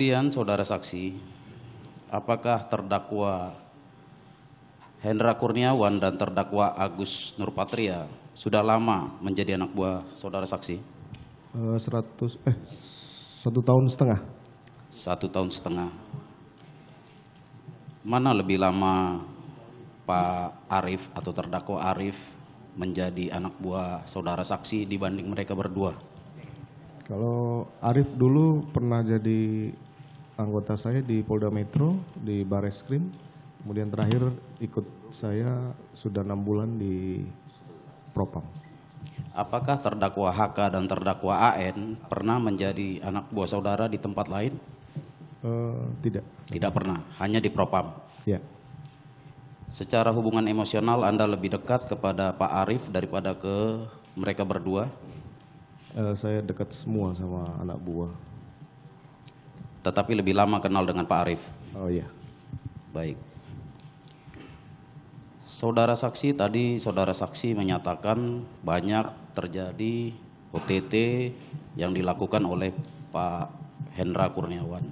Kemudian saudara saksi, apakah terdakwa Hendra Kurniawan dan terdakwa Agus Nurpatria sudah lama menjadi anak buah saudara saksi? Eh, seratus 100 eh satu tahun setengah. Satu tahun setengah. Mana lebih lama Pak Arif atau terdakwa Arif menjadi anak buah saudara saksi dibanding mereka berdua? Kalau Arif dulu pernah jadi anggota saya di Polda Metro, di Bareskrim. Kemudian terakhir ikut saya sudah enam bulan di Propam. Apakah terdakwa HK dan terdakwa AN pernah menjadi anak buah saudara di tempat lain? Uh, tidak. Tidak pernah, hanya di Propam. Ya. Secara hubungan emosional Anda lebih dekat kepada Pak Arief daripada ke mereka berdua? Uh, saya dekat semua sama anak buah tetapi lebih lama kenal dengan Pak Arif. Oh iya. Baik. Saudara saksi tadi saudara saksi menyatakan banyak terjadi OTT yang dilakukan oleh Pak Hendra Kurniawan.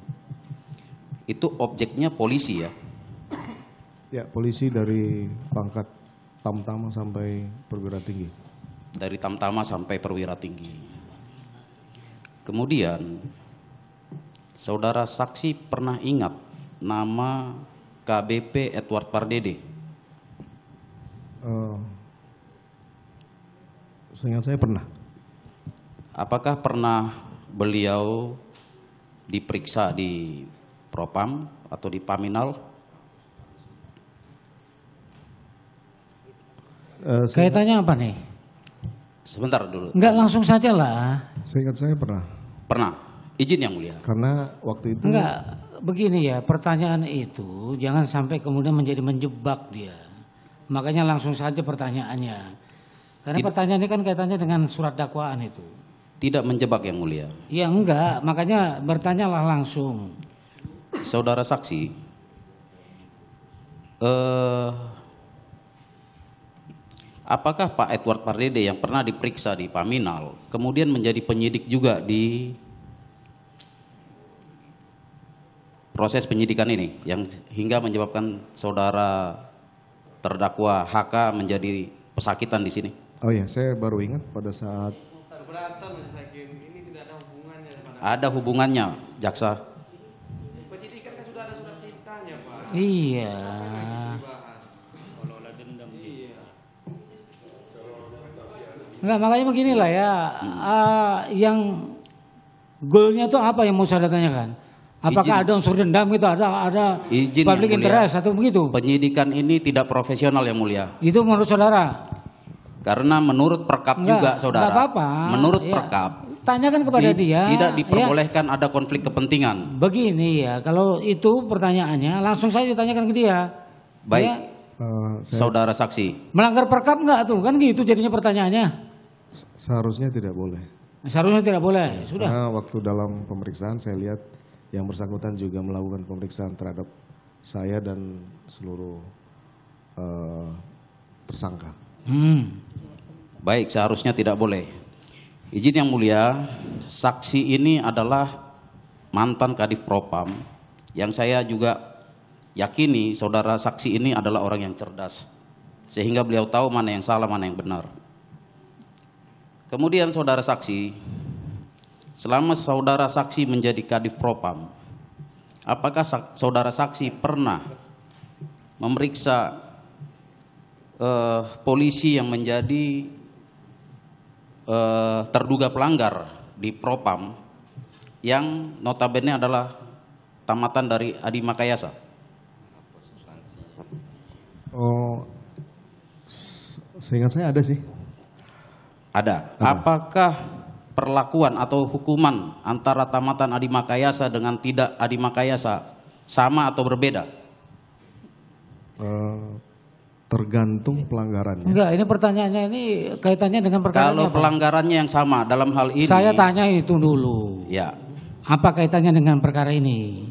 Itu objeknya polisi ya? Ya, polisi dari pangkat tamtama sampai perwira tinggi. Dari tamtama sampai perwira tinggi. Kemudian Saudara saksi pernah ingat nama KBP Edward Pardede? Uh, seingat saya pernah. Apakah pernah beliau diperiksa di Propam atau di Paminal? Uh, Kaitannya apa nih? Sebentar dulu. Enggak langsung saja lah. Seingat saya pernah. Pernah. Izin yang mulia. Karena waktu itu Enggak, begini ya, pertanyaan itu jangan sampai kemudian menjadi menjebak dia. Makanya langsung saja pertanyaannya. Karena pertanyaan ini kan kaitannya dengan surat dakwaan itu. Tidak menjebak yang mulia. Ya enggak, makanya bertanyalah langsung. Saudara saksi, eh, apakah Pak Edward Pardede yang pernah diperiksa di Paminal, kemudian menjadi penyidik juga di proses penyidikan ini yang hingga menyebabkan saudara terdakwa HK menjadi pesakitan di sini? Oh iya, saya baru ingat pada saat ya, ada hubungannya jaksa. Kan iya. Nah makanya beginilah ya, hmm. uh, yang goalnya itu apa yang mau saya tanyakan? Apakah izin, ada unsur dendam itu Ada ada izin public interest atau begitu? Penyidikan ini tidak profesional yang mulia. Itu menurut saudara? Karena menurut perkap enggak, juga saudara. apa-apa. Menurut ya. perkap. Tanyakan kepada di, dia. Tidak ya. diperbolehkan ya. ada konflik kepentingan. Begini ya, kalau itu pertanyaannya langsung saya ditanyakan ke dia. Baik. Ya. uh, saya... Saudara saksi. Melanggar perkap enggak tuh? Kan gitu jadinya pertanyaannya. Seharusnya tidak boleh. Seharusnya tidak boleh. Iya. Sudah. Karena waktu dalam pemeriksaan saya lihat yang bersangkutan juga melakukan pemeriksaan terhadap saya dan seluruh uh, tersangka. Hmm. Baik, seharusnya tidak boleh. Izin yang mulia, saksi ini adalah mantan Kadif Propam yang saya juga yakini saudara saksi ini adalah orang yang cerdas. Sehingga beliau tahu mana yang salah, mana yang benar. Kemudian saudara saksi, Selama saudara saksi menjadi kadif propam, apakah saudara saksi pernah memeriksa eh, polisi yang menjadi eh, terduga pelanggar di propam yang notabene adalah tamatan dari Adi Makayasa? Oh, seingat saya ada sih. Ada. Apakah perlakuan atau hukuman antara tamatan Adi Makayasa dengan tidak Adi Makayasa sama atau berbeda? Uh, tergantung pelanggarannya. Enggak, ini pertanyaannya ini kaitannya dengan perkara Kalau pelanggarannya yang sama dalam hal ini. Saya tanya itu dulu. Ya. Apa kaitannya dengan perkara ini?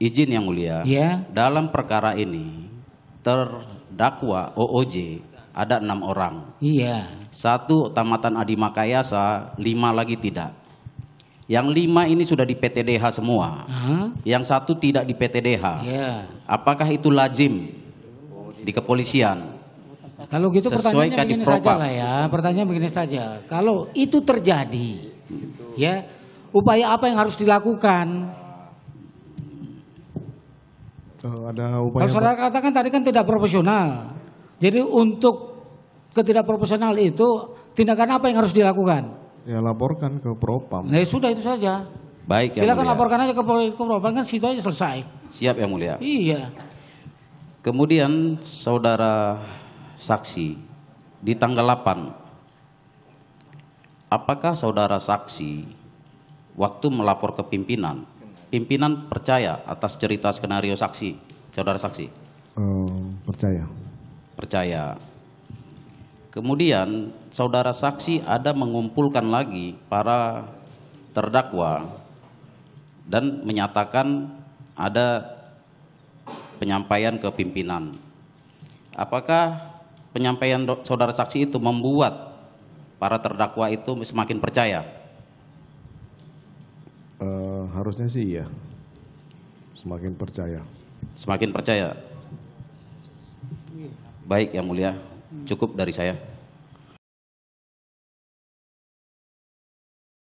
Izin yang mulia. Ya. Dalam perkara ini terdakwa OOJ ada enam orang. Iya. Satu tamatan Adi Makayasa, lima lagi tidak. Yang lima ini sudah di PTDH semua. Huh? Yang satu tidak di PTDH. Yeah. Apakah itu lazim di kepolisian? Kalau gitu Sesuai pertanyaannya begini saja lah ya. Pertanyaan begini saja. Kalau itu terjadi, gitu. ya upaya apa yang harus dilakukan? Oh, ada upaya. Kalau saudara katakan tadi kan tidak profesional. Jadi untuk ketidakprofesional itu tindakan apa yang harus dilakukan? Ya laporkan ke Propam. Nah, sudah itu saja. Baik Silakan laporkan aja ke, Propam kan situ aja selesai. Siap yang mulia. Iya. Kemudian saudara saksi di tanggal 8 apakah saudara saksi waktu melapor ke pimpinan pimpinan percaya atas cerita skenario saksi saudara saksi? Uh, percaya percaya. Kemudian saudara saksi ada mengumpulkan lagi para terdakwa dan menyatakan ada penyampaian ke pimpinan. Apakah penyampaian saudara saksi itu membuat para terdakwa itu semakin percaya? Uh, harusnya sih iya, semakin percaya. Semakin percaya. Baik yang mulia, cukup dari saya.